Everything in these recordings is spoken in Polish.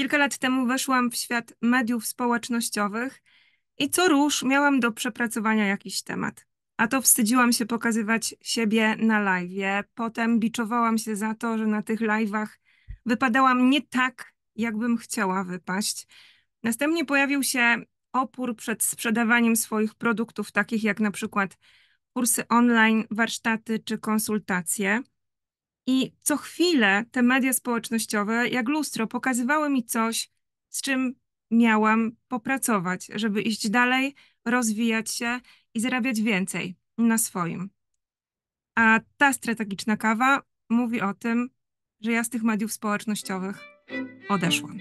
Kilka lat temu weszłam w świat mediów społecznościowych i co rusz miałam do przepracowania jakiś temat. A to wstydziłam się pokazywać siebie na live. Potem biczowałam się za to, że na tych live'ach wypadałam nie tak, jakbym chciała wypaść. Następnie pojawił się opór przed sprzedawaniem swoich produktów, takich jak na przykład kursy online, warsztaty czy konsultacje. I co chwilę te media społecznościowe, jak lustro, pokazywały mi coś, z czym miałam popracować, żeby iść dalej, rozwijać się i zarabiać więcej na swoim. A ta strategiczna kawa mówi o tym, że ja z tych mediów społecznościowych odeszłam.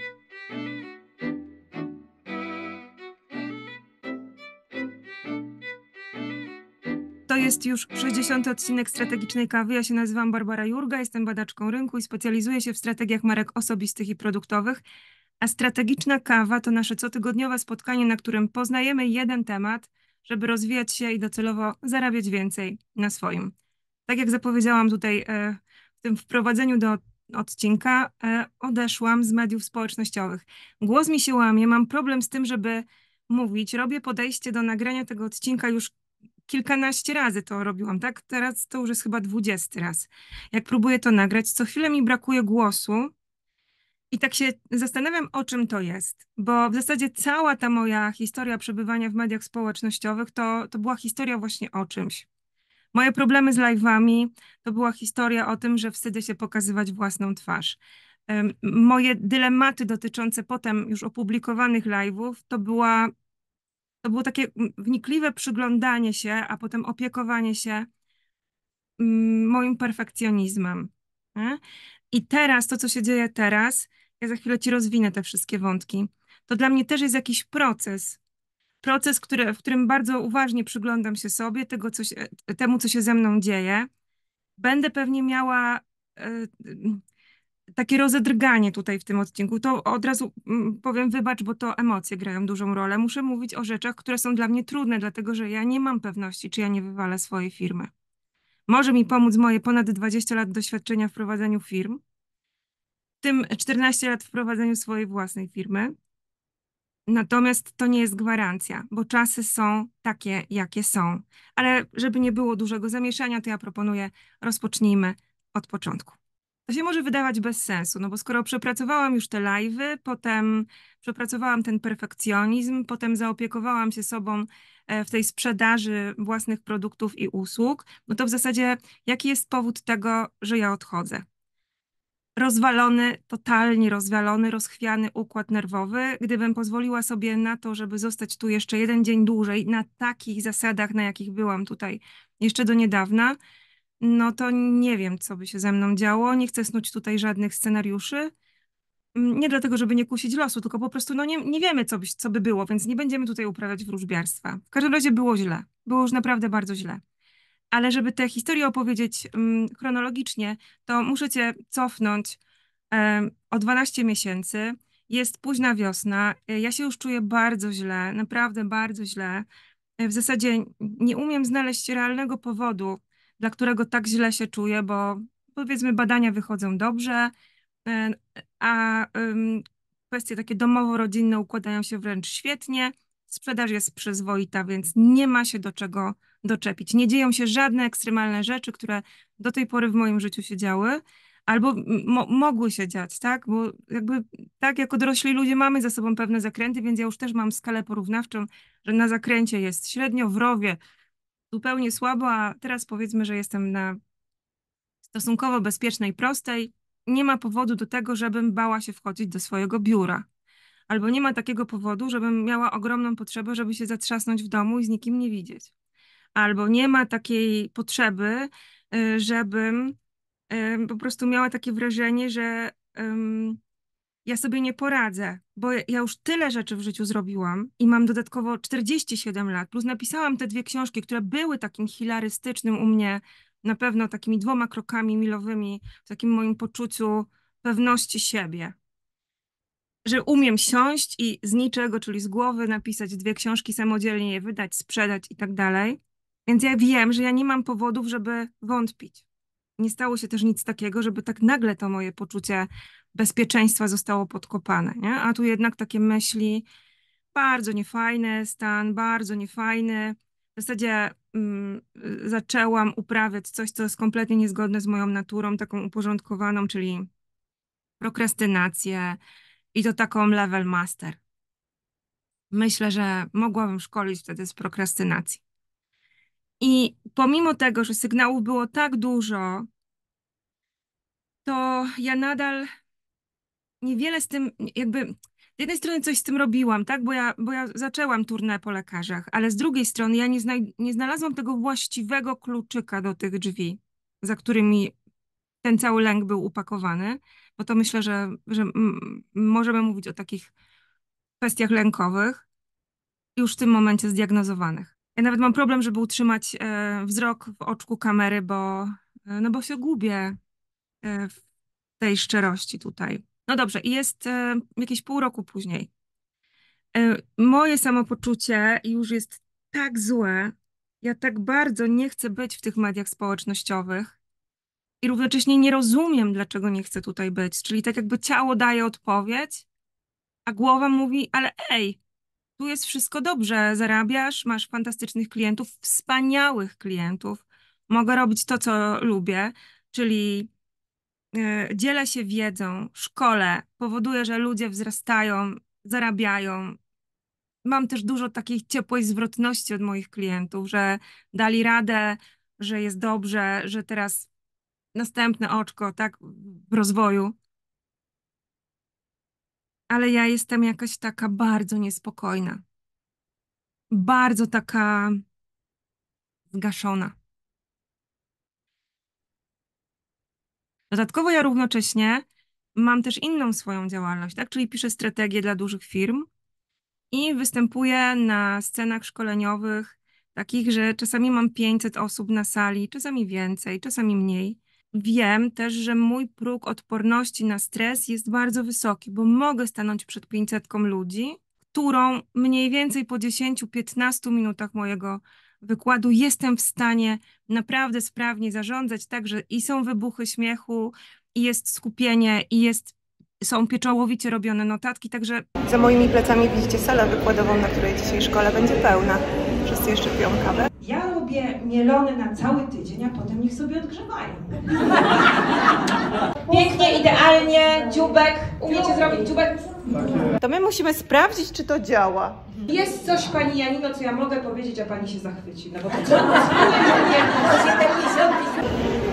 jest już 60. odcinek Strategicznej Kawy. Ja się nazywam Barbara Jurga, jestem badaczką rynku i specjalizuję się w strategiach marek osobistych i produktowych. A Strategiczna Kawa to nasze cotygodniowe spotkanie, na którym poznajemy jeden temat, żeby rozwijać się i docelowo zarabiać więcej na swoim. Tak jak zapowiedziałam tutaj e, w tym wprowadzeniu do odcinka, e, odeszłam z mediów społecznościowych. Głos mi się łamie, mam problem z tym, żeby mówić. Robię podejście do nagrania tego odcinka już kilkanaście razy to robiłam, tak? Teraz to już jest chyba dwudziesty raz. Jak próbuję to nagrać, co chwilę mi brakuje głosu i tak się zastanawiam, o czym to jest, bo w zasadzie cała ta moja historia przebywania w mediach społecznościowych to, to była historia właśnie o czymś. Moje problemy z live'ami to była historia o tym, że wstydzę się pokazywać własną twarz. Moje dylematy dotyczące potem już opublikowanych live'ów to była to było takie wnikliwe przyglądanie się, a potem opiekowanie się mm, moim perfekcjonizmem. Nie? I teraz to, co się dzieje teraz, ja za chwilę ci rozwinę te wszystkie wątki. To dla mnie też jest jakiś proces. Proces, który, w którym bardzo uważnie przyglądam się sobie, tego, co się, e, temu, co się ze mną dzieje. Będę pewnie miała. E, takie rozedrganie tutaj w tym odcinku, to od razu mm, powiem wybacz, bo to emocje grają dużą rolę. Muszę mówić o rzeczach, które są dla mnie trudne, dlatego że ja nie mam pewności, czy ja nie wywalę swojej firmy. Może mi pomóc moje ponad 20 lat doświadczenia w prowadzeniu firm, w tym 14 lat w prowadzeniu swojej własnej firmy. Natomiast to nie jest gwarancja, bo czasy są takie, jakie są. Ale żeby nie było dużego zamieszania, to ja proponuję, rozpocznijmy od początku. To się może wydawać bez sensu, no bo skoro przepracowałam już te live'y, potem przepracowałam ten perfekcjonizm, potem zaopiekowałam się sobą e, w tej sprzedaży własnych produktów i usług, no to w zasadzie jaki jest powód tego, że ja odchodzę? Rozwalony, totalnie rozwalony, rozchwiany układ nerwowy. Gdybym pozwoliła sobie na to, żeby zostać tu jeszcze jeden dzień dłużej, na takich zasadach, na jakich byłam tutaj jeszcze do niedawna, no to nie wiem, co by się ze mną działo. Nie chcę snuć tutaj żadnych scenariuszy. Mm, nie dlatego, żeby nie kusić losu, tylko po prostu no nie, nie wiemy, co by, co by było, więc nie będziemy tutaj uprawiać wróżbiarstwa. W każdym razie było źle. Było już naprawdę bardzo źle. Ale żeby tę historię opowiedzieć mm, chronologicznie, to muszę cię cofnąć e, o 12 miesięcy. Jest późna wiosna. E, ja się już czuję bardzo źle, naprawdę bardzo źle. E, w zasadzie nie umiem znaleźć realnego powodu, dla którego tak źle się czuję, bo powiedzmy badania wychodzą dobrze, e, a kwestie takie domowo-rodzinne układają się wręcz świetnie, sprzedaż jest przyzwoita, więc nie ma się do czego doczepić. Nie dzieją się żadne ekstremalne rzeczy, które do tej pory w moim życiu się działy, albo mo mogły się dziać, tak? Bo jakby tak, jako dorośli ludzie mamy za sobą pewne zakręty, więc ja już też mam skalę porównawczą, że na zakręcie jest średnio w rowie, zupełnie słabo, a teraz powiedzmy, że jestem na stosunkowo bezpiecznej, prostej, nie ma powodu do tego, żebym bała się wchodzić do swojego biura. Albo nie ma takiego powodu, żebym miała ogromną potrzebę, żeby się zatrzasnąć w domu i z nikim nie widzieć. Albo nie ma takiej potrzeby, y, żebym y, po prostu miała takie wrażenie, że ja sobie nie poradzę, bo ja już tyle rzeczy w życiu zrobiłam i mam dodatkowo 47 lat, plus napisałam te dwie książki, które były takim hilarystycznym u mnie, na pewno takimi dwoma krokami milowymi w takim moim poczuciu pewności siebie. Że umiem siąść i z niczego, czyli z głowy, napisać dwie książki, samodzielnie je wydać, sprzedać i tak dalej. Więc ja wiem, że ja nie mam powodów, żeby wątpić nie stało się też nic takiego, żeby tak nagle to moje poczucie bezpieczeństwa zostało podkopane. Nie? A tu jednak takie myśli, bardzo niefajny stan, bardzo niefajny. W zasadzie mm, zaczęłam uprawiać coś, co jest kompletnie niezgodne z moją naturą, taką uporządkowaną, czyli prokrastynację i to taką level master. Myślę, że mogłabym szkolić wtedy z prokrastynacji. I pomimo tego, że sygnałów było tak dużo, to ja nadal niewiele z tym, jakby z jednej strony coś z tym robiłam, tak, bo ja, bo ja zaczęłam turnę po lekarzach, ale z drugiej strony ja nie, zna, nie znalazłam tego właściwego kluczyka do tych drzwi, za którymi ten cały lęk był upakowany, bo to myślę, że, że możemy mówić o takich kwestiach lękowych już w tym momencie zdiagnozowanych. Ja nawet mam problem, żeby utrzymać e, wzrok w oczku kamery, bo, e, no bo się gubię e, w tej szczerości tutaj. No dobrze, i jest jakieś pół roku później. Moje samopoczucie już jest tak złe, ja tak bardzo nie chcę być w tych mediach społecznościowych i równocześnie nie rozumiem, dlaczego nie chcę tutaj być. Czyli tak jakby ciało daje odpowiedź, a głowa mówi, ale ej, tu jest wszystko dobrze, zarabiasz, masz fantastycznych klientów, wspaniałych klientów, mogę robić to, co lubię, czyli e, dzielę się wiedzą, szkole, powoduję, że ludzie wzrastają, zarabiają. Mam też dużo takiej ciepłej zwrotności od moich klientów, że dali radę, że jest dobrze, że teraz następne oczko, tak, w rozwoju ale ja jestem jakaś taka bardzo niespokojna. Bardzo taka zgaszona. Dodatkowo ja równocześnie mam też inną swoją działalność, tak? Czyli piszę strategię dla dużych firm i występuję na scenach szkoleniowych, takich, że czasami mam 500 osób na sali, czasami więcej, czasami mniej wiem też, że mój próg odporności na stres jest bardzo wysoki, bo mogę stanąć przed 500 ludzi, którą mniej więcej po 10-15 minutach mojego wykładu jestem w stanie naprawdę sprawnie zarządzać, także i są wybuchy śmiechu, i jest skupienie, i jest, są pieczołowicie robione notatki, także... Za moimi plecami widzicie salę wykładową, na której dzisiaj szkoła będzie pełna wszyscy jeszcze piją kawę. Ja robię mielone na cały tydzień, a potem niech sobie odgrzewają. Pięknie, idealnie, dziubek. Umiecie zrobić dziubek? Tak. To my musimy sprawdzić, czy to działa. Jest coś, pani Janino, co ja mogę powiedzieć, a pani się zachwyci. No bo to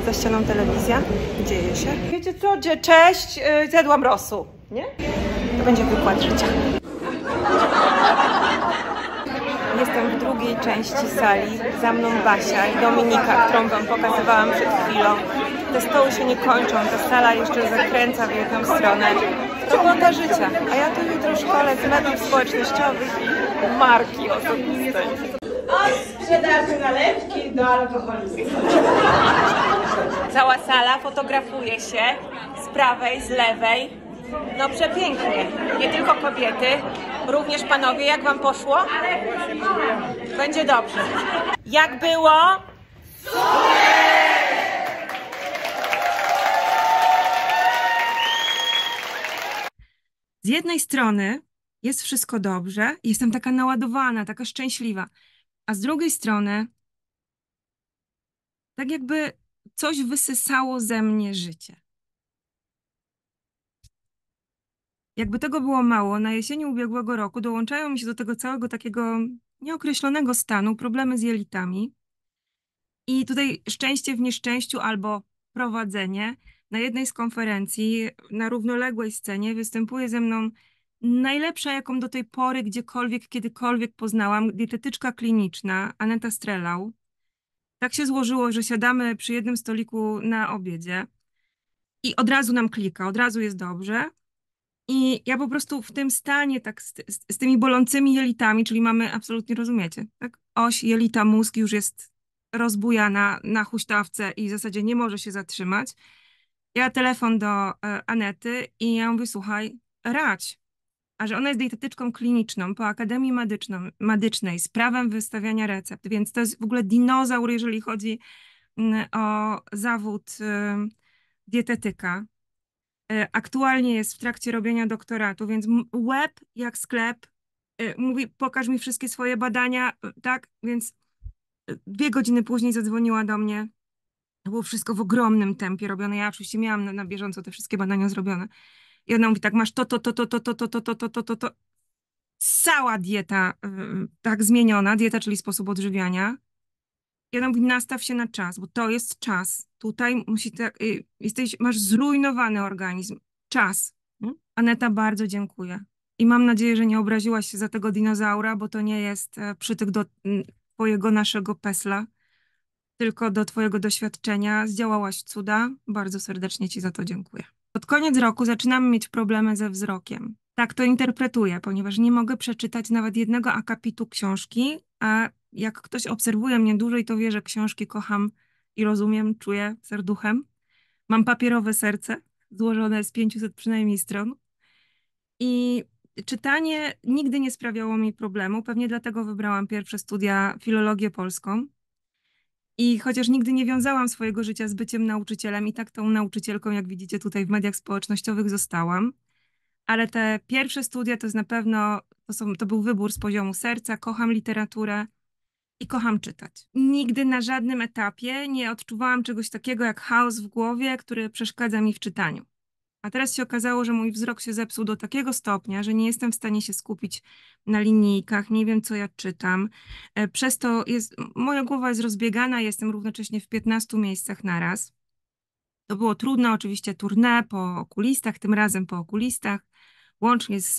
Za ścianą telewizja. Dzieje się. Wiecie co, cześć, y, zjadłam rosu. Nie? To będzie wykład życia. Jestem w drugiej części sali. Za mną Basia i Dominika, którą Wam pokazywałam przed chwilą. Te stoły się nie kończą, ta sala jeszcze zakręca w jedną stronę. Ciągłota życia, a ja tu jutro szkole z mediów społecznościowych i marki osobistej. Od sprzedaży nalewki do alkoholizmu. Cała sala fotografuje się z prawej, z lewej. No przepięknie. Nie tylko kobiety, również panowie. Jak wam poszło? Będzie dobrze. Jak było? Z jednej strony jest wszystko dobrze, jestem taka naładowana, taka szczęśliwa, a z drugiej strony tak jakby coś wysysało ze mnie życie. Jakby tego było mało, na jesieni ubiegłego roku dołączają mi się do tego całego takiego nieokreślonego stanu problemy z jelitami. I tutaj szczęście w nieszczęściu albo prowadzenie. Na jednej z konferencji, na równoległej scenie, występuje ze mną najlepsza, jaką do tej pory gdziekolwiek, kiedykolwiek poznałam, dietetyczka kliniczna Aneta Strelał. Tak się złożyło, że siadamy przy jednym stoliku na obiedzie i od razu nam klika, od razu jest dobrze. I ja po prostu w tym stanie, tak z, z, tymi bolącymi jelitami, czyli mamy, absolutnie rozumiecie, tak? Oś jelita mózg już jest rozbujana na huśtawce i w zasadzie nie może się zatrzymać. Ja telefon do e, Anety i ja mówię, słuchaj, rać. A że ona jest dietetyczką kliniczną po Akademii Medyczną, Medycznej z prawem wystawiania recept, więc to jest w ogóle dinozaur, jeżeli chodzi mm, o zawód dietetyka. Aktualnie jest w trakcie robienia doktoratu, więc web jak sklep mówi: Pokaż mi wszystkie swoje badania, tak? Więc dwie godziny później zadzwoniła do mnie. To było wszystko w ogromnym tempie robione. Ja oczywiście miałam na, na bieżąco te wszystkie badania zrobione. I ona mówi tak, masz to, to, to, to, to, to, to, to, to, to, to, to, to. Cała dieta tak zmieniona, dieta, czyli sposób odżywiania ja nam mówię, nastaw się na czas, bo to jest czas. Tutaj musi tak, y, jesteś, masz zrujnowany organizm. Czas. Mm? Aneta, bardzo dziękuję. I mam nadzieję, że nie obraziłaś się za tego dinozaura, bo to nie jest e, przytyk do mm, twojego naszego pesla, tylko do twojego doświadczenia. Zdziałałaś cuda. Bardzo serdecznie ci za to dziękuję. Pod koniec roku zaczynamy mieć problemy ze wzrokiem. Tak to interpretuję, ponieważ nie mogę przeczytać nawet jednego akapitu książki, a jak ktoś obserwuje mnie dłużej, to wie, że książki kocham i rozumiem, czuję serduchem. Mam papierowe serce, złożone z 500 przynajmniej stron. I czytanie nigdy nie sprawiało mi problemu, pewnie dlatego wybrałam pierwsze studia filologię polską. I chociaż nigdy nie wiązałam swojego życia z byciem nauczycielem, i tak tą nauczycielką, jak widzicie tutaj w mediach społecznościowych, zostałam ale te pierwsze studia to jest na pewno, to, są, to był wybór z poziomu serca, kocham literaturę i kocham czytać. Nigdy na żadnym etapie nie odczuwałam czegoś takiego jak chaos w głowie, który przeszkadza mi w czytaniu. A teraz się okazało, że mój wzrok się zepsuł do takiego stopnia, że nie jestem w stanie się skupić na linijkach, nie wiem co ja czytam. E, przez to jest, moja głowa jest rozbiegana, jestem równocześnie w 15 miejscach naraz. To było trudne, oczywiście tournée po okulistach, tym razem po okulistach łącznie z,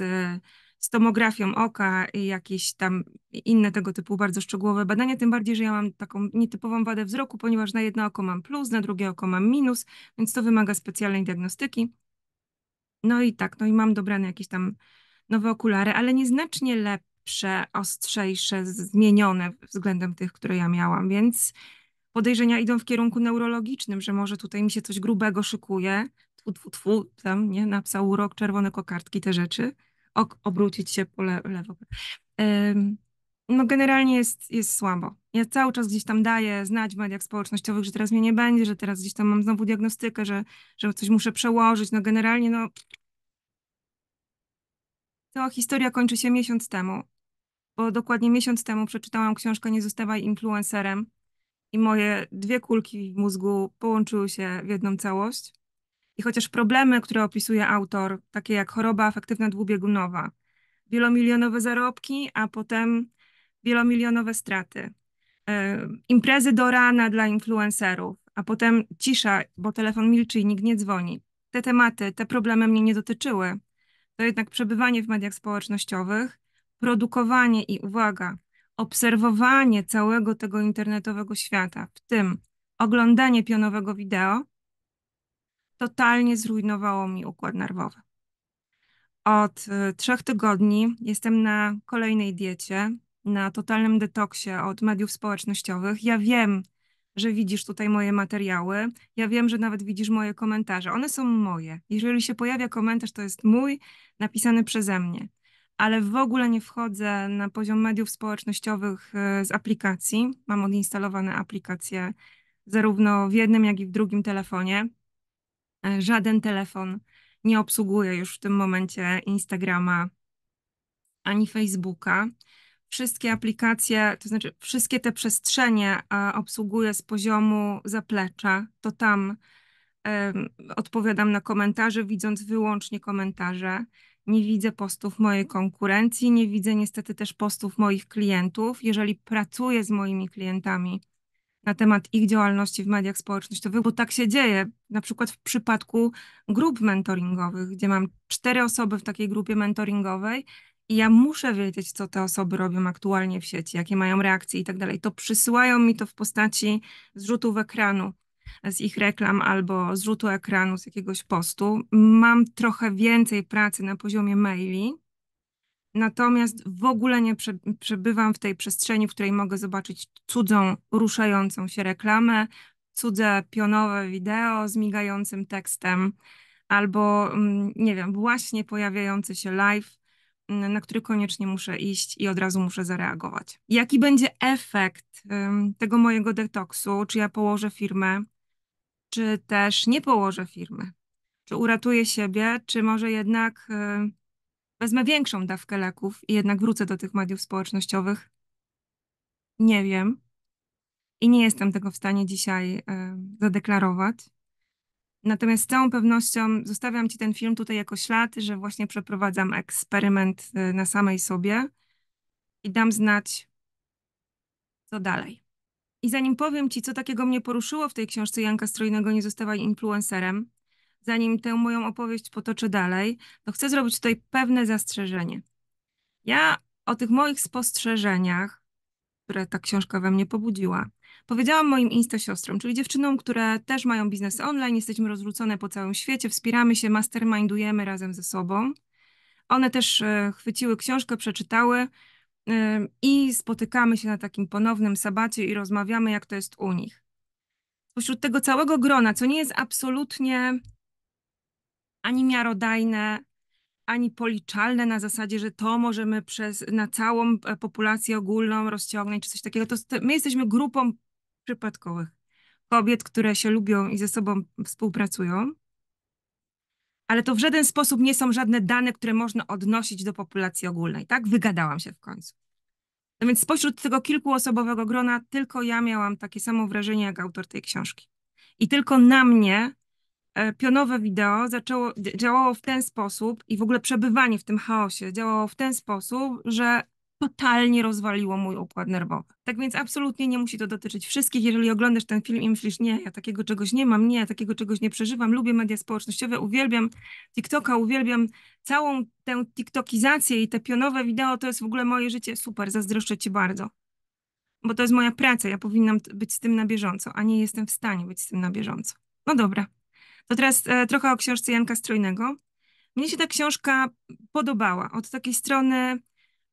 z tomografią oka i jakieś tam inne tego typu bardzo szczegółowe badania, tym bardziej, że ja mam taką nietypową wadę wzroku, ponieważ na jedno oko mam plus, na drugie oko mam minus, więc to wymaga specjalnej diagnostyki. No i tak, no i mam dobrane jakieś tam nowe okulary, ale nieznacznie lepsze, ostrzejsze, zmienione względem tych, które ja miałam, więc podejrzenia idą w kierunku neurologicznym, że może tutaj mi się coś grubego szykuje, tfu, tfu, tfu, tam, nie, napisał urok, czerwone kokardki, te rzeczy, ok, obrócić się po le lewo. no generalnie jest, jest słabo. Ja cały czas gdzieś tam daję znać w mediach społecznościowych, że teraz mnie nie będzie, że teraz gdzieś tam mam znowu diagnostykę, że, że coś muszę przełożyć, no generalnie no... To historia kończy się miesiąc temu, bo dokładnie miesiąc temu przeczytałam książkę Nie zostawaj influencerem, i moje dwie kulki mózgu połączyły się w jedną całość. I chociaż problemy, które opisuje autor, takie jak choroba afektywna dwubiegunowa, wielomilionowe zarobki, a potem wielomilionowe straty, e, imprezy do rana dla influencerów, a potem cisza, bo telefon milczy i nikt nie dzwoni. Te tematy, te problemy mnie nie dotyczyły. To jednak przebywanie w mediach społecznościowych, produkowanie i uwaga, obserwowanie całego tego internetowego świata, w tym oglądanie pionowego wideo, totalnie zrujnowało mi układ nerwowy. Od y, trzech tygodni jestem na kolejnej diecie, na totalnym detoksie od mediów społecznościowych. Ja wiem, że widzisz tutaj moje materiały. Ja wiem, że nawet widzisz moje komentarze. One są moje. Jeżeli się pojawia komentarz, to jest mój, napisany przeze mnie. Ale w ogóle nie wchodzę na poziom mediów społecznościowych y, z aplikacji. Mam odinstalowane aplikacje zarówno w jednym, jak i w drugim telefonie. E, żaden telefon nie obsługuje już w tym momencie Instagrama ani Facebooka. Wszystkie aplikacje, to znaczy wszystkie te przestrzenie e, obsługuję z poziomu zaplecza. To tam odpowiadam na komentarze, widząc wyłącznie komentarze. Nie widzę postów mojej konkurencji, nie widzę niestety też postów moich klientów. Jeżeli pracuję z moimi klientami, na temat ich działalności w mediach społecznościowych, bo tak się dzieje, na przykład w przypadku grup mentoringowych, gdzie mam cztery osoby w takiej grupie mentoringowej i ja muszę wiedzieć, co te osoby robią aktualnie w sieci, jakie mają reakcje i tak dalej. To przysyłają mi to w postaci zrzutów ekranu z ich reklam albo zrzutu ekranu z jakiegoś postu. Mam trochę więcej pracy na poziomie maili, Natomiast w ogóle nie przebywam w tej przestrzeni, w której mogę zobaczyć cudzą, ruszającą się reklamę, cudze pionowe wideo z migającym tekstem, albo mm, nie wiem, właśnie pojawiający się live, mm, na który koniecznie muszę iść i od razu muszę zareagować. Jaki będzie efekt tego mojego detoksu? Czy ja położę firmę, czy też nie położę firmy? Czy uratuję siebie, czy może jednak y, wezmę większą dawkę leków i jednak wrócę do tych mediów społecznościowych? Nie wiem. I nie jestem tego w stanie dzisiaj y, zadeklarować. Natomiast z całą pewnością zostawiam Ci ten film tutaj jako ślad, że właśnie przeprowadzam eksperyment e, na samej sobie i dam znać, co dalej. I zanim powiem Ci, co takiego mnie poruszyło w tej książce Janka Strojnego Nie zostawaj influencerem, zanim tę moją opowieść potoczę dalej, to chcę zrobić tutaj pewne zastrzeżenie. Ja o tych moich spostrzeżeniach, które ta książka we mnie pobudziła, powiedziałam moim insta siostrom, czyli dziewczynom, które też mają biznes online, jesteśmy rozrzucone po całym świecie, wspieramy się, mastermindujemy razem ze sobą. One też e, chwyciły książkę, przeczytały e, i spotykamy się na takim ponownym sabacie i rozmawiamy, jak to jest u nich. Pośród tego całego grona, co nie jest absolutnie ani miarodajne, ani policzalne na zasadzie, że to możemy przez, na całą e, populację ogólną rozciągnąć, czy coś takiego. To, my jesteśmy grupą przypadkowych kobiet, które się lubią i ze sobą współpracują. Ale to w żaden sposób nie są żadne dane, które można odnosić do populacji ogólnej, tak? Wygadałam się w końcu. No więc spośród tego kilkuosobowego grona tylko ja miałam takie samo wrażenie jak autor tej książki. I tylko na mnie E, pionowe wideo zaczęło, działało w ten sposób i w ogóle przebywanie w tym chaosie działało w ten sposób, że totalnie rozwaliło mój układ nerwowy. Tak więc absolutnie nie musi to dotyczyć wszystkich. Jeżeli oglądasz ten film i myślisz, nie, ja takiego czegoś nie mam, nie, ja takiego czegoś nie przeżywam, lubię media społecznościowe, uwielbiam TikToka, uwielbiam całą tę TikTokizację i te pionowe wideo, to jest w ogóle moje życie, super, zazdroszczę ci bardzo. Bo to jest moja praca, ja powinnam być z tym na bieżąco, a nie jestem w stanie być z tym na bieżąco. No dobra, to teraz e, trochę o książce Janka Strojnego. Mnie się ta książka podobała. Od takiej strony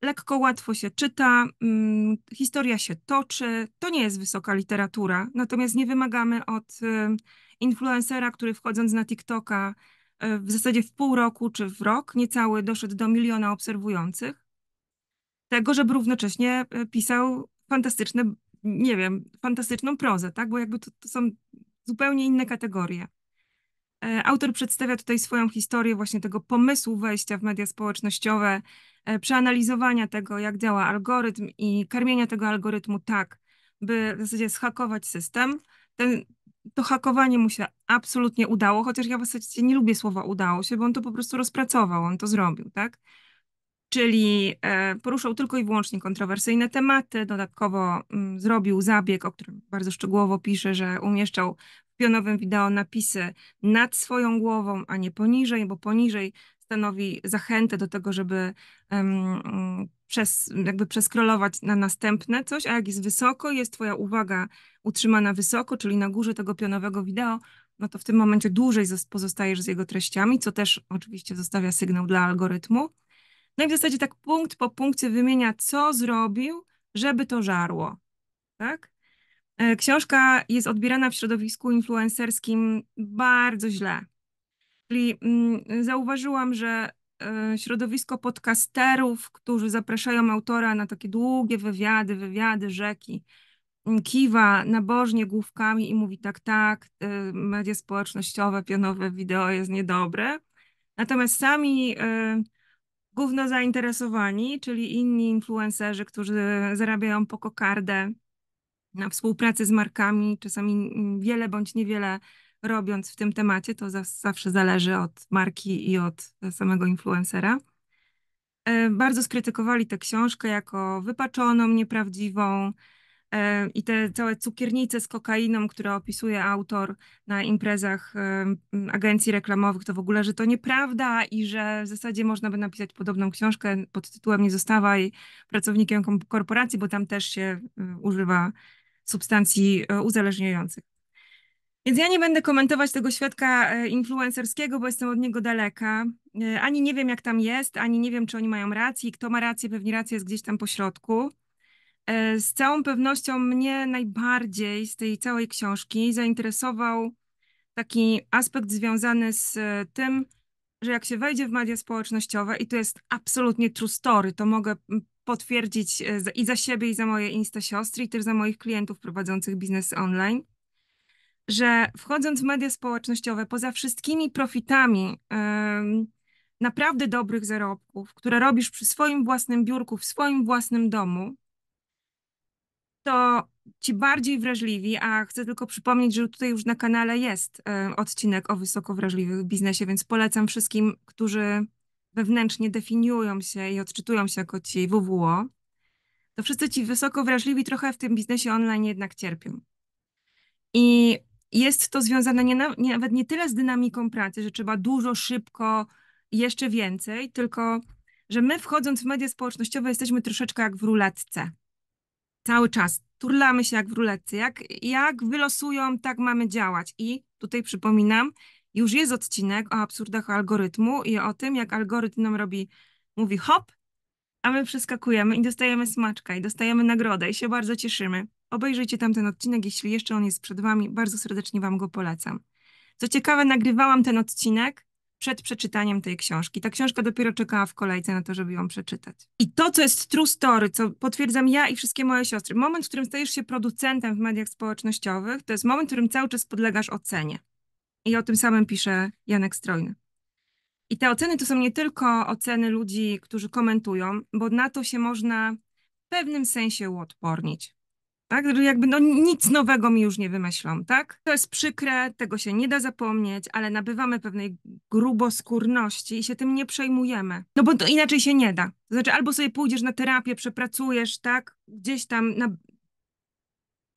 lekko, łatwo się czyta, mm, historia się toczy. To nie jest wysoka literatura, natomiast nie wymagamy od e, influencera, który wchodząc na TikToka e, w zasadzie w pół roku czy w rok niecały doszedł do miliona obserwujących, tego, żeby równocześnie pisał fantastyczne, nie wiem, fantastyczną prozę, tak? Bo jakby to, to są zupełnie inne kategorie. E, autor przedstawia tutaj swoją historię właśnie tego pomysłu wejścia w media społecznościowe, e, przeanalizowania tego, jak działa algorytm i karmienia tego algorytmu tak, by w zasadzie zhakować system. Ten, to hakowanie mu się absolutnie udało, chociaż ja w zasadzie nie lubię słowa udało się, bo on to po prostu rozpracował, on to zrobił, tak? Czyli e, poruszał tylko i wyłącznie kontrowersyjne tematy, dodatkowo mm, zrobił zabieg, o którym bardzo szczegółowo pisze, że umieszczał pionowym wideo napisy nad swoją głową, a nie poniżej, bo poniżej stanowi zachętę do tego, żeby um, przez, jakby przeskrolować na następne coś, a jak jest wysoko, jest twoja uwaga utrzymana wysoko, czyli na górze tego pionowego wideo, no to w tym momencie dłużej pozostajesz z jego treściami, co też oczywiście zostawia sygnał dla algorytmu. No i w zasadzie tak punkt po punkcie wymienia, co zrobił, żeby to żarło, tak? E, książka jest odbierana w środowisku influencerskim bardzo źle. Czyli mm, zauważyłam, że e, środowisko podcasterów, którzy zapraszają autora na takie długie wywiady, wywiady rzeki, mm, kiwa nabożnie główkami i mówi tak, tak, e, media społecznościowe, pionowe wideo jest niedobre. Natomiast sami główno zainteresowani, czyli inni influencerzy, którzy zarabiają po kokardę, na współpracy z markami, czasami wiele bądź niewiele robiąc w tym temacie, to zawsze zależy od marki i od samego influencera. E, bardzo skrytykowali tę książkę jako wypaczoną, nieprawdziwą e, i te całe cukiernice z kokainą, które opisuje autor na imprezach e, agencji reklamowych, to w ogóle, że to nieprawda i że w zasadzie można by napisać podobną książkę pod tytułem Nie zostawaj pracownikiem korporacji, bo tam też się używa substancji e, uzależniających. Więc ja nie będę komentować tego świadka e, influencerskiego, bo jestem od niego daleka. E, ani nie wiem, jak tam jest, ani nie wiem, czy oni mają rację. Kto ma rację, pewnie racja jest gdzieś tam po środku. Z całą pewnością mnie najbardziej z tej całej książki zainteresował taki aspekt związany z tym, że jak się wejdzie w media społecznościowe i to jest absolutnie true story, to mogę mm, potwierdzić e, i za siebie, i za moje insta siostry, i też za moich klientów prowadzących biznes online, że wchodząc w media społecznościowe, poza wszystkimi profitami naprawdę dobrych zarobków, które robisz przy swoim własnym biurku, w swoim własnym domu, to ci bardziej wrażliwi, a chcę tylko przypomnieć, że tutaj już na kanale jest e, odcinek o wysoko wrażliwych biznesie, więc polecam wszystkim, którzy wewnętrznie definiują się i odczytują się jako ci WWO, to wszyscy ci wysoko wrażliwi trochę w tym biznesie online jednak cierpią. I jest to związane nie, na, nie nawet nie tyle z dynamiką pracy, że trzeba dużo, szybko, jeszcze więcej, tylko że my wchodząc w media społecznościowe jesteśmy troszeczkę jak w ruletce. Cały czas turlamy się jak w ruletce. Jak, jak wylosują, tak mamy działać. I tutaj przypominam, już jest odcinek o absurdach algorytmu i o tym, jak algorytm nam robi, mówi hop, a my przeskakujemy i dostajemy smaczka i dostajemy nagrodę i się bardzo cieszymy. Obejrzyjcie tam ten odcinek, jeśli jeszcze on jest przed Wami, bardzo serdecznie Wam go polecam. Co ciekawe, nagrywałam ten odcinek przed przeczytaniem tej książki. Ta książka dopiero czekała w kolejce na to, żeby ją przeczytać. I to, co jest true story, co potwierdzam ja i wszystkie moje siostry, moment, w którym stajesz się producentem w mediach społecznościowych, to jest moment, w którym cały czas podlegasz ocenie. I o tym samym pisze Janek Strojny. I te oceny to są nie tylko oceny ludzi, którzy komentują, bo na to się można w pewnym sensie uodpornić tak? Jakby no nic nowego mi już nie wymyślą, tak? To jest przykre, tego się nie da zapomnieć, ale nabywamy pewnej gruboskórności i się tym nie przejmujemy. No bo to inaczej się nie da. To znaczy albo sobie pójdziesz na terapię, przepracujesz, tak? Gdzieś tam na...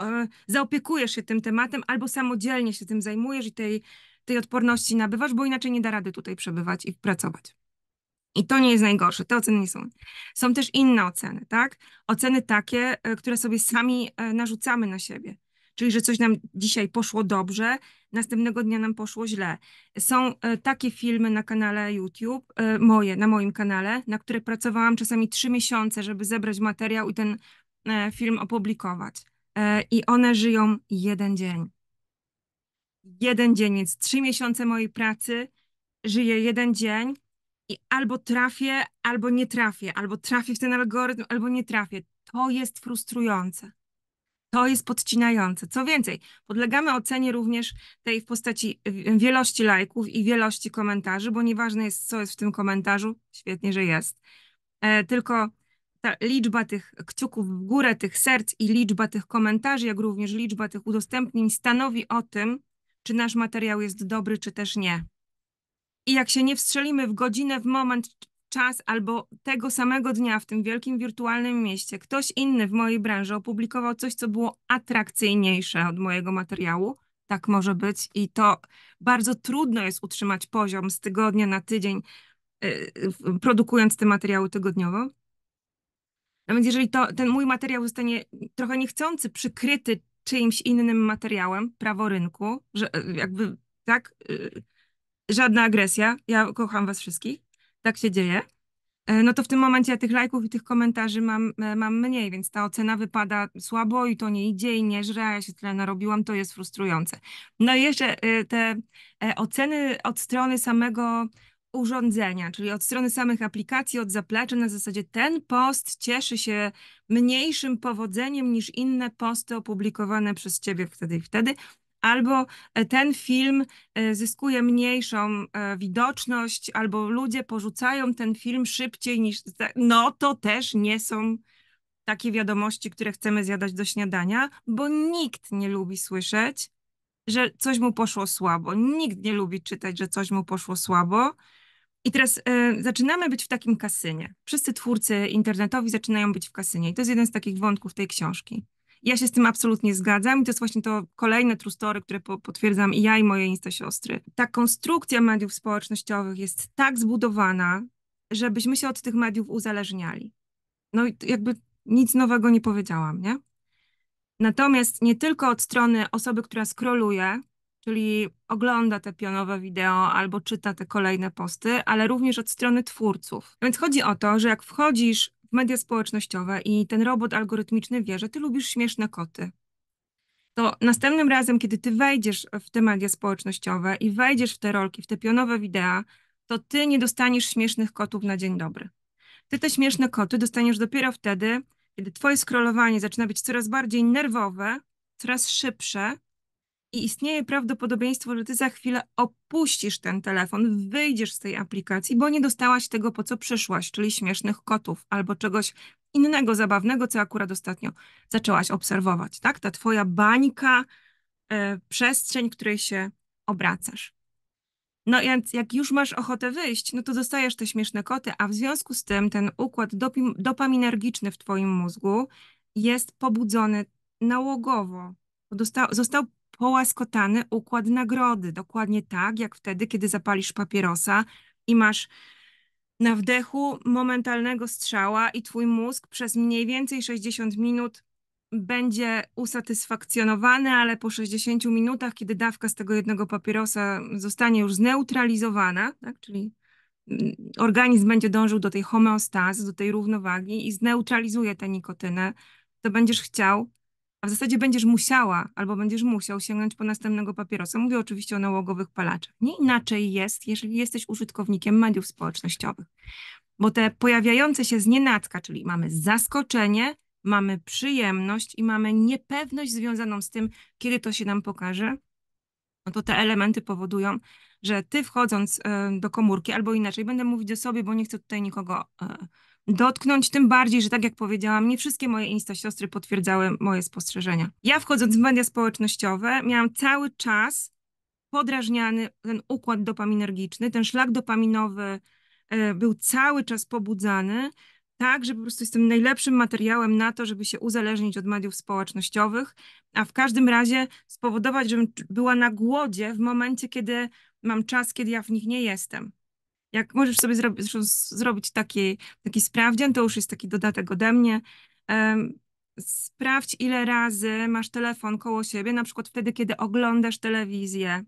E, zaopiekujesz się tym tematem, albo samodzielnie się tym zajmujesz i tej, tej odporności nabywasz, bo inaczej nie da rady tutaj przebywać i pracować. I to nie jest najgorsze, te oceny nie są. Są też inne oceny, tak? Oceny takie, e, które sobie sami e, narzucamy na siebie. Czyli, że coś nam dzisiaj poszło dobrze, następnego dnia nam poszło źle. Są e, takie filmy na kanale YouTube, moje, na moim kanale, na które pracowałam czasami trzy miesiące, żeby zebrać materiał i ten film opublikować. I one żyją jeden dzień. Jeden dzień, więc trzy miesiące mojej pracy żyje jeden dzień i albo trafię, albo nie trafię, albo trafię w ten algorytm, albo nie trafię. To jest frustrujące. To jest podcinające. Co więcej, podlegamy ocenie również tej w postaci wielości lajków i wielości komentarzy, bo nieważne jest, co jest w tym komentarzu, świetnie, że jest, e, tylko ta liczba tych kciuków w górę, tych serc i liczba tych komentarzy, jak również liczba tych udostępnień stanowi o tym, czy nasz materiał jest dobry, czy też nie. I jak się nie wstrzelimy w godzinę, w moment, czas albo tego samego dnia w tym wielkim wirtualnym mieście ktoś inny w mojej branży opublikował coś, co było atrakcyjniejsze od mojego materiału, tak może być i to bardzo trudno jest utrzymać poziom z tygodnia na tydzień, yy, produkując te materiały tygodniowo. Nawet no jeżeli to, ten mój materiał zostanie trochę niechcący przykryty czyimś innym materiałem, prawo rynku, że y, jakby tak. Yy, żadna agresja, ja kocham was wszystkich, tak się dzieje, e, no to w tym momencie ja tych lajków i tych komentarzy mam, e, mam mniej, więc ta ocena wypada słabo i to nie idzie i nie żre, ja się tyle narobiłam, to jest frustrujące. No i jeszcze e, te oceny od strony samego urządzenia, czyli od strony samych aplikacji, od zaplecza na zasadzie ten post cieszy się mniejszym powodzeniem niż inne posty opublikowane przez ciebie wtedy i wtedy, albo e, ten film e, zyskuje mniejszą e, widoczność, albo ludzie porzucają ten film szybciej niż. No to też nie są takie wiadomości, które chcemy zjadać do śniadania, bo nikt nie lubi słyszeć, że coś mu poszło słabo. Nikt nie lubi czytać, że coś mu poszło słabo. I teraz y, zaczynamy być w takim kasynie. Wszyscy twórcy internetowi zaczynają być w kasynie. I to jest jeden z takich wątków tej książki. Ja się z tym absolutnie zgadzam i to jest właśnie to kolejne trustory, które po, potwierdzam i ja i moje insta siostry. Ta konstrukcja mediów społecznościowych jest tak zbudowana, żebyśmy się od tych mediów uzależniali. No i jakby nic nowego nie powiedziałam, nie? Natomiast nie tylko od strony osoby, która skroluje, czyli ogląda te pionowe wideo albo czyta te kolejne posty, ale również od strony twórców. Więc chodzi o to, że jak wchodzisz media społecznościowe i ten robot algorytmiczny wie, że ty lubisz śmieszne koty, to następnym razem, kiedy ty wejdziesz w te media społecznościowe i wejdziesz w te rolki, w te pionowe wideo, to ty nie dostaniesz śmiesznych kotów na dzień dobry. Ty te śmieszne koty dostaniesz dopiero wtedy, kiedy twoje scrollowanie zaczyna być coraz bardziej nerwowe, coraz szybsze i istnieje prawdopodobieństwo, że ty za chwilę opuścisz ten telefon, wyjdziesz z tej aplikacji, bo nie dostałaś tego, po co przyszłaś, czyli śmiesznych kotów albo czegoś innego zabawnego, co akurat ostatnio zaczęłaś obserwować, tak? Ta twoja bańka, e, przestrzeń, w której się obracasz. No więc jak już masz ochotę wyjść, no to dostajesz te śmieszne koty, a w związku z tym ten układ dopim, dopaminergiczny w twoim mózgu jest pobudzony nałogowo. Dostał, został połaskotany układ nagrody, dokładnie tak, jak wtedy, kiedy zapalisz papierosa i masz na wdechu momentalnego strzała i twój mózg przez mniej więcej 60 minut będzie usatysfakcjonowany, ale po 60 minutach, kiedy dawka z tego jednego papierosa zostanie już zneutralizowana, tak, czyli mm, organizm będzie dążył do tej homeostazy, do tej równowagi i zneutralizuje tę nikotynę, to będziesz chciał a w zasadzie będziesz musiała albo będziesz musiał sięgnąć po następnego papierosa. Mówię oczywiście o nałogowych palaczach. Nie inaczej jest, jeżeli jesteś użytkownikiem mediów społecznościowych, bo te pojawiające się znienacka, czyli mamy zaskoczenie, mamy przyjemność i mamy niepewność związaną z tym, kiedy to się nam pokaże, no to te elementy powodują, że ty wchodząc e, do komórki, albo inaczej, będę mówić o sobie, bo nie chcę tutaj nikogo e, dotknąć, tym bardziej, że tak jak powiedziałam, nie wszystkie moje insta siostry potwierdzały moje spostrzeżenia. Ja wchodząc w media społecznościowe, miałam cały czas podrażniany ten układ dopaminergiczny, ten szlak dopaminowy e, był cały czas pobudzany, tak, że po prostu jestem najlepszym materiałem na to, żeby się uzależnić od mediów społecznościowych, a w każdym razie spowodować, żebym była na głodzie w momencie, kiedy mam czas, kiedy ja w nich nie jestem. Jak możesz sobie zrobić, zrobić taki, taki sprawdzian, to już jest taki dodatek ode mnie. Um, sprawdź, ile razy masz telefon koło siebie, na przykład wtedy, kiedy oglądasz telewizję,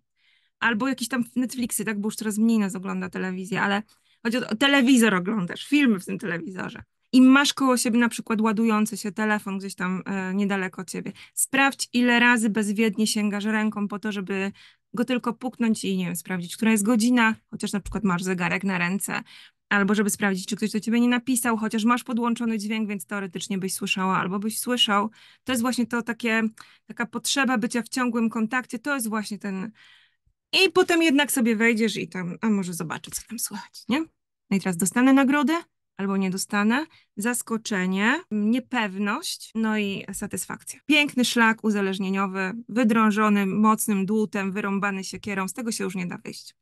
albo jakieś tam Netflixy, tak, bo już coraz mniej nas ogląda telewizję, ale chodzi o, o telewizor oglądasz, filmy w tym telewizorze. I masz koło siebie na przykład ładujący się telefon gdzieś tam y, niedaleko ciebie. Sprawdź, ile razy bezwiednie sięgasz ręką po to, żeby go tylko puknąć i nie wiem, sprawdzić, która jest godzina, chociaż na przykład masz zegarek na ręce, albo żeby sprawdzić, czy ktoś do ciebie nie napisał, chociaż masz podłączony dźwięk, więc teoretycznie byś słyszała albo byś słyszał. To jest właśnie to takie, taka potrzeba bycia w ciągłym kontakcie, to jest właśnie ten. I potem jednak sobie wejdziesz i tam, a może zobaczyć co tam słychać, nie? No i teraz dostanę nagrodę, albo nie dostanę, zaskoczenie, niepewność, no i satysfakcja. Piękny szlak uzależnieniowy, wydrążony mocnym dłutem, wyrąbany siekierą, z tego się już nie da wyjść.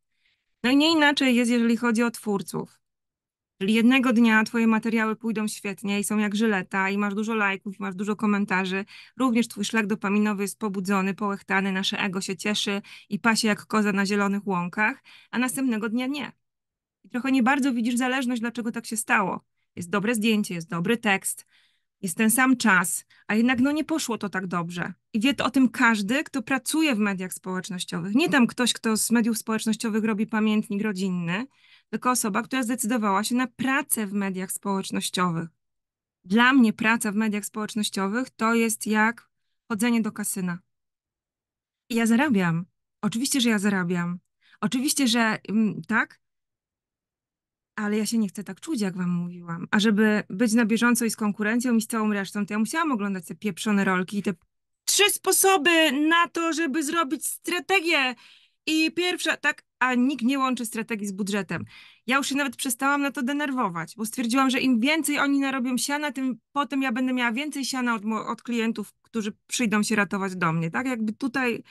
No i nie inaczej jest, jeżeli chodzi o twórców. Czyli jednego dnia twoje materiały pójdą świetnie i są jak żyleta i masz dużo lajków, masz dużo komentarzy. Również twój szlak dopaminowy jest pobudzony, połechtany, nasze ego się cieszy i pasie jak koza na zielonych łąkach, a następnego dnia nie. I trochę nie bardzo widzisz zależność, dlaczego tak się stało. Jest dobre zdjęcie, jest dobry tekst, jest ten sam czas, a jednak no nie poszło to tak dobrze. I wie to o tym każdy, kto pracuje w mediach społecznościowych. Nie tam ktoś, kto z mediów społecznościowych robi pamiętnik rodzinny, tylko osoba, która zdecydowała się na pracę w mediach społecznościowych. Dla mnie praca w mediach społecznościowych to jest jak chodzenie do kasyna. I ja zarabiam. Oczywiście, że ja zarabiam. Oczywiście, że mm, tak, ale ja się nie chcę tak czuć, jak wam mówiłam. A żeby być na bieżąco i z konkurencją i z całą resztą, to ja musiałam oglądać te pieprzone rolki i te trzy sposoby na to, żeby zrobić strategię. I pierwsza, tak, a nikt nie łączy strategii z budżetem. Ja już się nawet przestałam na to denerwować, bo stwierdziłam, że im więcej oni narobią siana, tym potem ja będę miała więcej siana od, od klientów, którzy przyjdą się ratować do mnie, tak? Jakby tutaj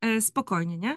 e, spokojnie, nie?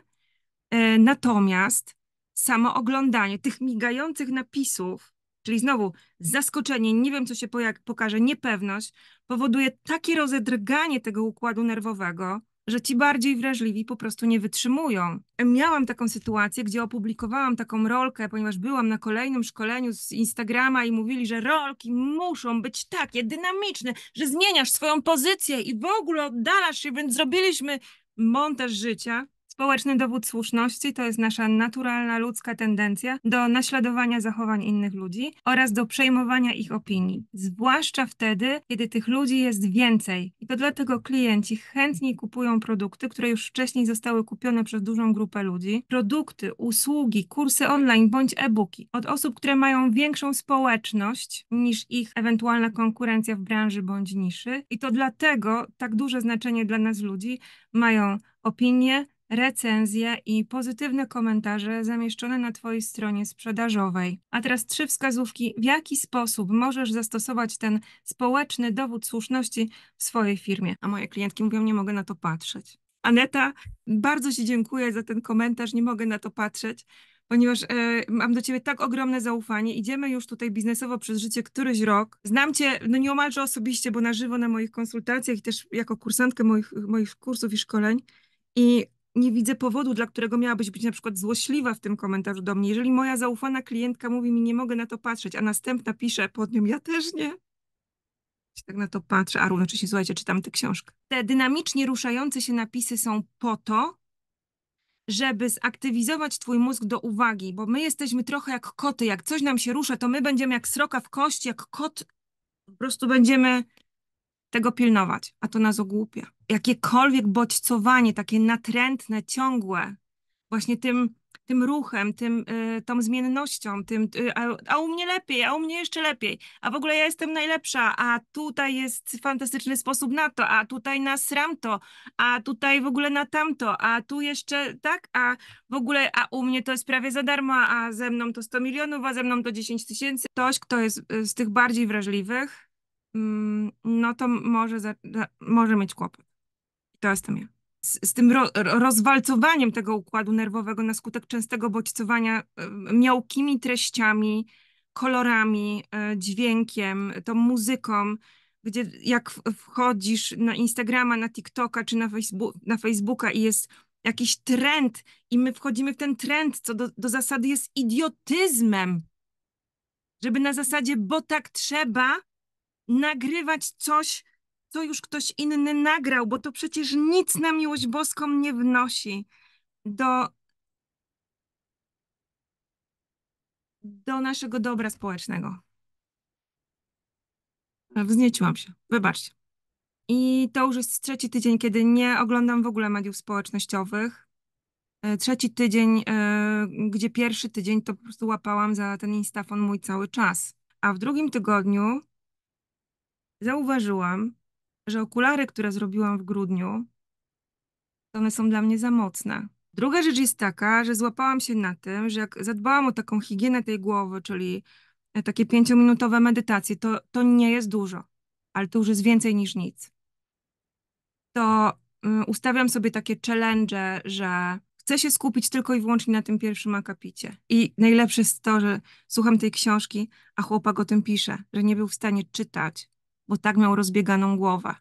E, natomiast samo oglądanie tych migających napisów, czyli znowu zaskoczenie, nie wiem co się pokaże, niepewność, powoduje takie rozedrganie tego układu nerwowego, że ci bardziej wrażliwi po prostu nie wytrzymują. Miałam taką sytuację, gdzie opublikowałam taką rolkę, ponieważ byłam na kolejnym szkoleniu z Instagrama i mówili, że rolki muszą być takie dynamiczne, że zmieniasz swoją pozycję i w ogóle oddalasz się, więc zrobiliśmy montaż życia Społeczny dowód słuszności to jest nasza naturalna ludzka tendencja do naśladowania zachowań innych ludzi oraz do przejmowania ich opinii, zwłaszcza wtedy, kiedy tych ludzi jest więcej. I to dlatego klienci chętniej kupują produkty, które już wcześniej zostały kupione przez dużą grupę ludzi, produkty, usługi, kursy online bądź e-booki od osób, które mają większą społeczność niż ich ewentualna konkurencja w branży bądź niszy. I to dlatego tak duże znaczenie dla nas ludzi mają opinie, recenzje i pozytywne komentarze zamieszczone na Twojej stronie sprzedażowej. A teraz trzy wskazówki, w jaki sposób możesz zastosować ten społeczny dowód słuszności w swojej firmie. A moje klientki mówią, nie mogę na to patrzeć. Aneta, bardzo Ci dziękuję za ten komentarz, nie mogę na to patrzeć ponieważ y, mam do ciebie tak ogromne zaufanie. Idziemy już tutaj biznesowo przez życie któryś rok. Znam cię no nieomalże osobiście, bo na żywo na moich konsultacjach i też jako kursantkę moich, moich kursów i szkoleń. I nie widzę powodu, dla którego miałabyś być na przykład złośliwa w tym komentarzu do mnie. Jeżeli moja zaufana klientka mówi mi, nie mogę na to patrzeć, a następna pisze pod nią, ja też nie. Się tak na to patrzę, a równocześnie, słuchajcie, czytam tę książkę. Te dynamicznie ruszające się napisy są po to, żeby zaktywizować twój mózg do uwagi, bo my jesteśmy trochę jak koty. Jak coś nam się rusza, to my będziemy jak sroka w kości, jak kot. Po prostu będziemy tego pilnować, a to nas ogłupia jakiekolwiek bodźcowanie, takie natrętne, ciągłe, właśnie tym, tym ruchem, tym, y, tą zmiennością, tym, y, a, a, u mnie lepiej, a u mnie jeszcze lepiej, a w ogóle ja jestem najlepsza, a tutaj jest fantastyczny sposób na to, a tutaj na to, a tutaj w ogóle na tamto, a tu jeszcze tak, a w ogóle, a u mnie to jest prawie za darmo, a ze mną to 100 milionów, a ze mną to 10 tysięcy. Ktoś, kto jest y, z tych bardziej wrażliwych, mm, no to może, za, może mieć kłopot gastroenterostomia. Z, z tym ro, rozwalcowaniem tego układu nerwowego na skutek częstego bodźcowania e, miałkimi treściami, kolorami, e, dźwiękiem, tą muzyką, gdzie jak wchodzisz na Instagrama, na TikToka czy na, Facebooka, na Facebooka i jest jakiś trend i my wchodzimy w ten trend, co do, do zasady jest idiotyzmem, żeby na zasadzie, bo tak trzeba, nagrywać coś, co już ktoś inny nagrał, bo to przecież nic na miłość boską nie wnosi do, do naszego dobra społecznego. Wznieciłam się, wybaczcie. I to już jest trzeci tydzień, kiedy nie oglądam w ogóle mediów społecznościowych. E, trzeci tydzień, e, gdzie pierwszy tydzień to po prostu łapałam za ten instafon mój cały czas. A w drugim tygodniu zauważyłam, że okulary, które zrobiłam w grudniu, to one są dla mnie za mocne. Druga rzecz jest taka, że złapałam się na tym, że jak zadbałam o taką higienę tej głowy, czyli e, takie pięciominutowe medytacje, to, to nie jest dużo, ale to już jest więcej niż nic. To mm, ustawiam sobie takie challenge, że chcę się skupić tylko i wyłącznie na tym pierwszym akapicie. I najlepsze jest to, że słucham tej książki, a chłopak o tym pisze, że nie był w stanie czytać bo tak miał rozbieganą głowę.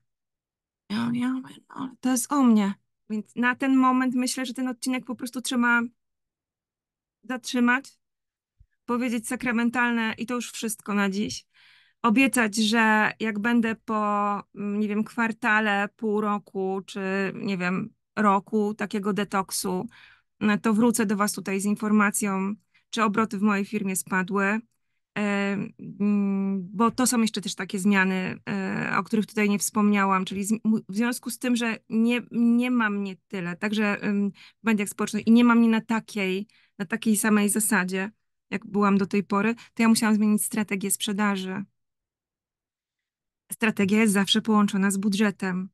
Ja, ja no, to jest o mnie. Więc na ten moment myślę, że ten odcinek po prostu trzeba zatrzymać, powiedzieć sakramentalne i to już wszystko na dziś. Obiecać, że jak będę po, mm, nie wiem, kwartale, pół roku, czy nie wiem, roku takiego detoksu, no to wrócę do Was tutaj z informacją, czy obroty w mojej firmie spadły, E, mm, bo to są jeszcze też takie zmiany, e, o których tutaj nie wspomniałam, czyli w związku z tym, że nie, nie mam mnie tyle, także w mediach społecznych i nie mam mnie na takiej, na takiej samej zasadzie, jak byłam do tej pory, to ja musiałam zmienić strategię sprzedaży. Strategia jest zawsze połączona z budżetem.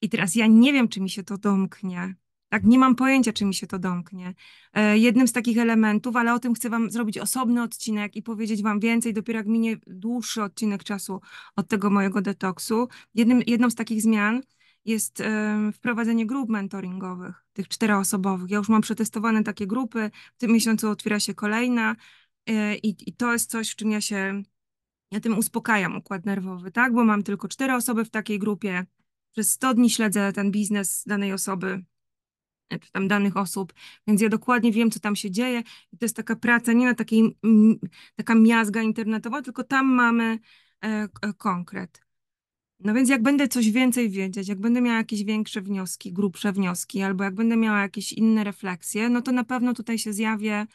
I teraz ja nie wiem, czy mi się to domknie. Tak, nie mam pojęcia, czy mi się to domknie. E, jednym z takich elementów, ale o tym chcę Wam zrobić osobny odcinek i powiedzieć Wam więcej, dopiero jak minie dłuższy odcinek czasu od tego mojego detoksu. Jednym, jedną z takich zmian jest e, wprowadzenie grup mentoringowych, tych czteroosobowych. Ja już mam przetestowane takie grupy, w tym miesiącu otwiera się kolejna e, i, i to jest coś, w czym ja się, ja tym uspokajam układ nerwowy, tak, bo mam tylko cztery osoby w takiej grupie, przez 100 dni śledzę ten biznes danej osoby, E, czy tam danych osób, więc ja dokładnie wiem, co tam się dzieje i to jest taka praca, nie na takiej, taka miazga internetowa, tylko tam mamy e, e, konkret. No więc jak będę coś więcej wiedzieć, jak będę miała jakieś większe wnioski, grubsze wnioski, albo jak będę miała jakieś inne refleksje, no to na pewno tutaj się zjawię,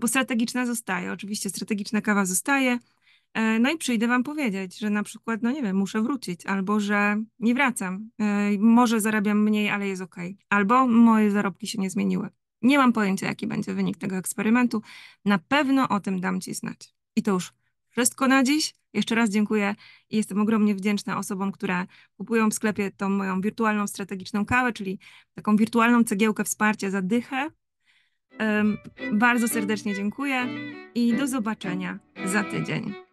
bo strategiczna zostaje, oczywiście strategiczna kawa zostaje, E, no i przyjdę wam powiedzieć, że na przykład, no nie wiem, muszę wrócić, albo że nie wracam. E, może zarabiam mniej, ale jest ok. Albo moje zarobki się nie zmieniły. Nie mam pojęcia, jaki będzie wynik tego eksperymentu. Na pewno o tym dam ci znać. I to już wszystko na dziś. Jeszcze raz dziękuję i jestem ogromnie wdzięczna osobom, które kupują w sklepie tą moją wirtualną strategiczną kawę, czyli taką wirtualną cegiełkę wsparcia za dychę. Um, bardzo serdecznie dziękuję i do zobaczenia za tydzień.